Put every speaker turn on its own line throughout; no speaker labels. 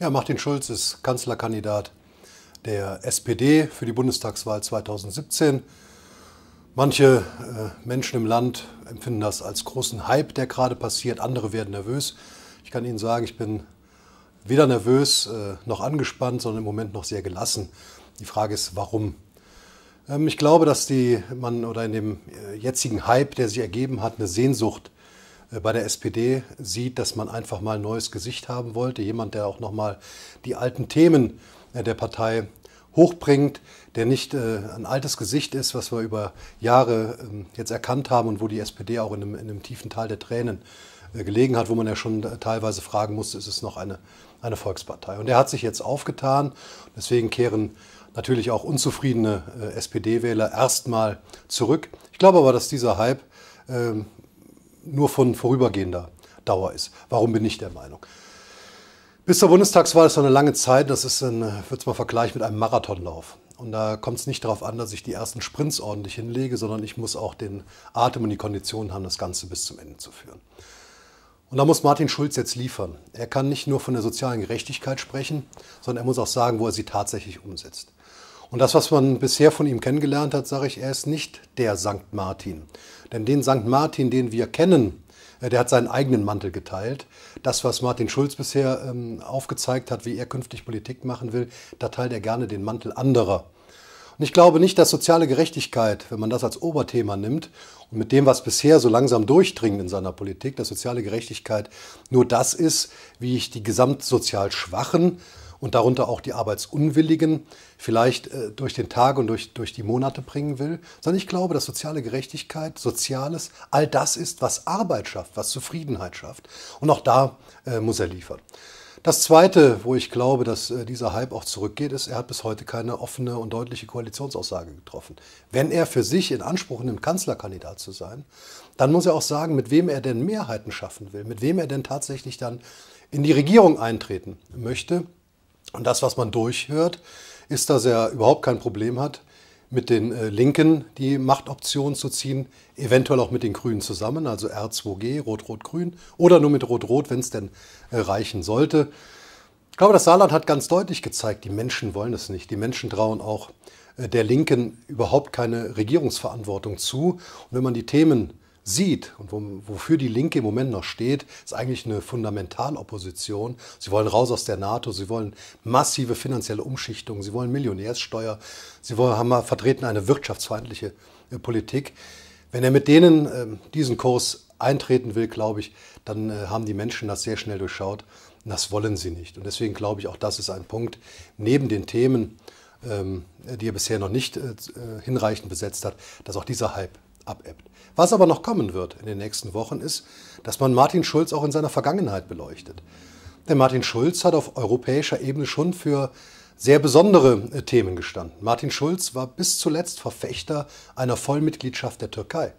Ja, Martin Schulz ist Kanzlerkandidat der SPD für die Bundestagswahl 2017. Manche äh, Menschen im Land empfinden das als großen Hype, der gerade passiert. Andere werden nervös. Ich kann Ihnen sagen, ich bin weder nervös äh, noch angespannt, sondern im Moment noch sehr gelassen. Die Frage ist, warum? Ähm, ich glaube, dass die man oder in dem äh, jetzigen Hype, der sich ergeben hat, eine Sehnsucht äh, bei der SPD sieht, dass man einfach mal ein neues Gesicht haben wollte. Jemand, der auch nochmal die alten Themen äh, der Partei hochbringt, der nicht äh, ein altes Gesicht ist, was wir über Jahre ähm, jetzt erkannt haben und wo die SPD auch in einem, in einem tiefen Tal der Tränen gelegen hat, wo man ja schon teilweise fragen musste, ist es noch eine, eine Volkspartei. Und er hat sich jetzt aufgetan. Deswegen kehren natürlich auch unzufriedene SPD-Wähler erstmal zurück. Ich glaube aber, dass dieser Hype ähm, nur von vorübergehender Dauer ist. Warum bin ich der Meinung? Bis zur Bundestagswahl ist noch eine lange Zeit. Das ist ein, ich äh, würde es mal vergleichen mit einem Marathonlauf. Und da kommt es nicht darauf an, dass ich die ersten Sprints ordentlich hinlege, sondern ich muss auch den Atem und die Kondition haben, das Ganze bis zum Ende zu führen. Und da muss Martin Schulz jetzt liefern. Er kann nicht nur von der sozialen Gerechtigkeit sprechen, sondern er muss auch sagen, wo er sie tatsächlich umsetzt. Und das, was man bisher von ihm kennengelernt hat, sage ich, er ist nicht der Sankt Martin. Denn den Sankt Martin, den wir kennen, äh, der hat seinen eigenen Mantel geteilt. Das, was Martin Schulz bisher ähm, aufgezeigt hat, wie er künftig Politik machen will, da teilt er gerne den Mantel anderer. Und ich glaube nicht, dass soziale Gerechtigkeit, wenn man das als Oberthema nimmt und mit dem, was bisher so langsam durchdringt in seiner Politik, dass soziale Gerechtigkeit nur das ist, wie ich die gesamtsozial Schwachen und darunter auch die Arbeitsunwilligen vielleicht äh, durch den Tag und durch, durch die Monate bringen will, sondern ich glaube, dass soziale Gerechtigkeit, Soziales, all das ist, was Arbeit schafft, was Zufriedenheit schafft. Und auch da äh, muss er liefern. Das Zweite, wo ich glaube, dass äh, dieser Hype auch zurückgeht, ist, er hat bis heute keine offene und deutliche Koalitionsaussage getroffen. Wenn er für sich in Anspruch nimmt, Kanzlerkandidat zu sein, dann muss er auch sagen, mit wem er denn Mehrheiten schaffen will, mit wem er denn tatsächlich dann in die Regierung eintreten möchte. Und das, was man durchhört, ist, dass er überhaupt kein Problem hat, mit den äh, Linken die Machtoption zu ziehen, eventuell auch mit den Grünen zusammen, also R2G, Rot-Rot-Grün, oder nur mit Rot-Rot, wenn es denn äh, reichen sollte. Ich glaube, das Saarland hat ganz deutlich gezeigt, die Menschen wollen es nicht. Die Menschen trauen auch äh, der Linken überhaupt keine Regierungsverantwortung zu. Und wenn man die Themen sieht und wofür die Linke im Moment noch steht, ist eigentlich eine Fundamentalopposition. Sie wollen raus aus der NATO, sie wollen massive finanzielle Umschichtungen, sie wollen Millionärssteuer, sie wollen, haben, vertreten eine wirtschaftsfeindliche äh, Politik. Wenn er mit denen äh, diesen Kurs eintreten will, glaube ich, dann äh, haben die Menschen das sehr schnell durchschaut. Und das wollen sie nicht. Und deswegen glaube ich, auch das ist ein Punkt neben den Themen, ähm, die er bisher noch nicht äh, hinreichend besetzt hat, dass auch dieser Hype abebbt. Was aber noch kommen wird in den nächsten Wochen ist, dass man Martin Schulz auch in seiner Vergangenheit beleuchtet. Denn Martin Schulz hat auf europäischer Ebene schon für sehr besondere äh, Themen gestanden. Martin Schulz war bis zuletzt Verfechter einer Vollmitgliedschaft der Türkei.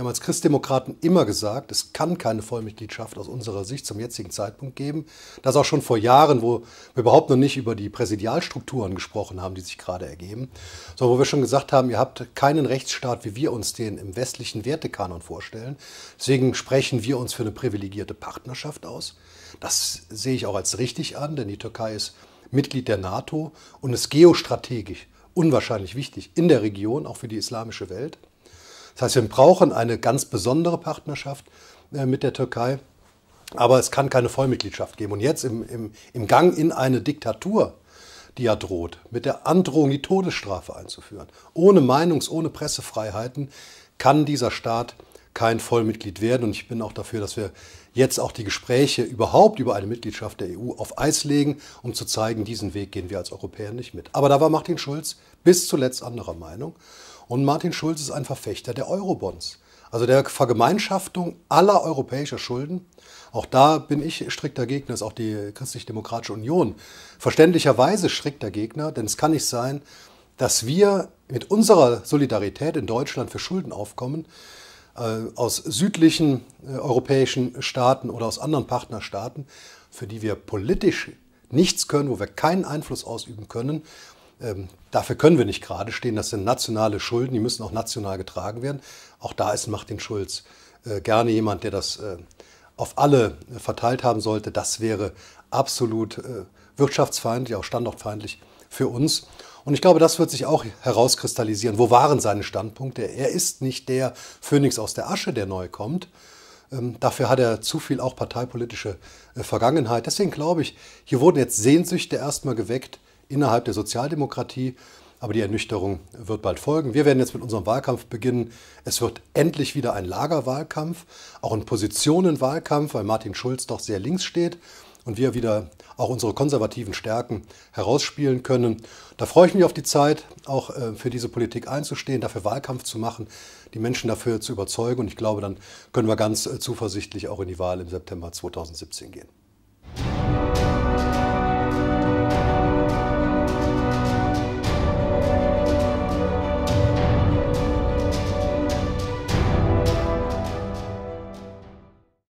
Wir haben als Christdemokraten immer gesagt, es kann keine Vollmitgliedschaft aus unserer Sicht zum jetzigen Zeitpunkt geben. Das auch schon vor Jahren, wo wir überhaupt noch nicht über die Präsidialstrukturen gesprochen haben, die sich gerade ergeben, sondern wo wir schon gesagt haben, ihr habt keinen Rechtsstaat, wie wir uns den im westlichen Wertekanon vorstellen. Deswegen sprechen wir uns für eine privilegierte Partnerschaft aus. Das sehe ich auch als richtig an, denn die Türkei ist Mitglied der NATO und ist geostrategisch unwahrscheinlich wichtig in der Region, auch für die islamische Welt. Das heißt, wir brauchen eine ganz besondere Partnerschaft äh, mit der Türkei. Aber es kann keine Vollmitgliedschaft geben. Und jetzt im, im, im Gang in eine Diktatur, die ja droht, mit der Androhung, die Todesstrafe einzuführen, ohne Meinungs-, ohne Pressefreiheiten, kann dieser Staat kein Vollmitglied werden. Und ich bin auch dafür, dass wir jetzt auch die Gespräche überhaupt über eine Mitgliedschaft der EU auf Eis legen, um zu zeigen, diesen Weg gehen wir als Europäer nicht mit. Aber da war Martin Schulz bis zuletzt anderer Meinung. Und Martin Schulz ist ein Verfechter der Eurobonds, also der Vergemeinschaftung aller europäischer Schulden. Auch da bin ich strikter Gegner, ist auch die Christlich-Demokratische Union verständlicherweise strikter Gegner, denn es kann nicht sein, dass wir mit unserer Solidarität in Deutschland für Schulden aufkommen, äh, aus südlichen äh, europäischen Staaten oder aus anderen Partnerstaaten, für die wir politisch nichts können, wo wir keinen Einfluss ausüben können, ähm, dafür können wir nicht gerade stehen. Das sind nationale Schulden, die müssen auch national getragen werden. Auch da ist Martin Schulz äh, gerne jemand, der das äh, auf alle äh, verteilt haben sollte. Das wäre absolut wirtschaftsfeindlich, auch standortfeindlich für uns. Und ich glaube, das wird sich auch herauskristallisieren. Wo waren seine Standpunkte? Er ist nicht der Phönix aus der Asche, der neu kommt. Ähm, dafür hat er zu viel auch parteipolitische Vergangenheit. Deswegen glaube ich, hier wurden jetzt Sehnsüchte erstmal geweckt, innerhalb der Sozialdemokratie. Aber die Ernüchterung wird bald folgen. Wir werden jetzt mit unserem Wahlkampf beginnen. Es wird endlich wieder ein Lagerwahlkampf, auch ein Positionenwahlkampf, weil Martin Schulz doch sehr links steht und wir wieder auch unsere konservativen Stärken herausspielen können. Da freue ich mich auf die Zeit, auch äh, für diese Politik einzustehen, dafür Wahlkampf zu machen, die Menschen dafür zu überzeugen. Und ich glaube, dann können wir ganz äh, zuversichtlich auch in die Wahl im September 2017 gehen.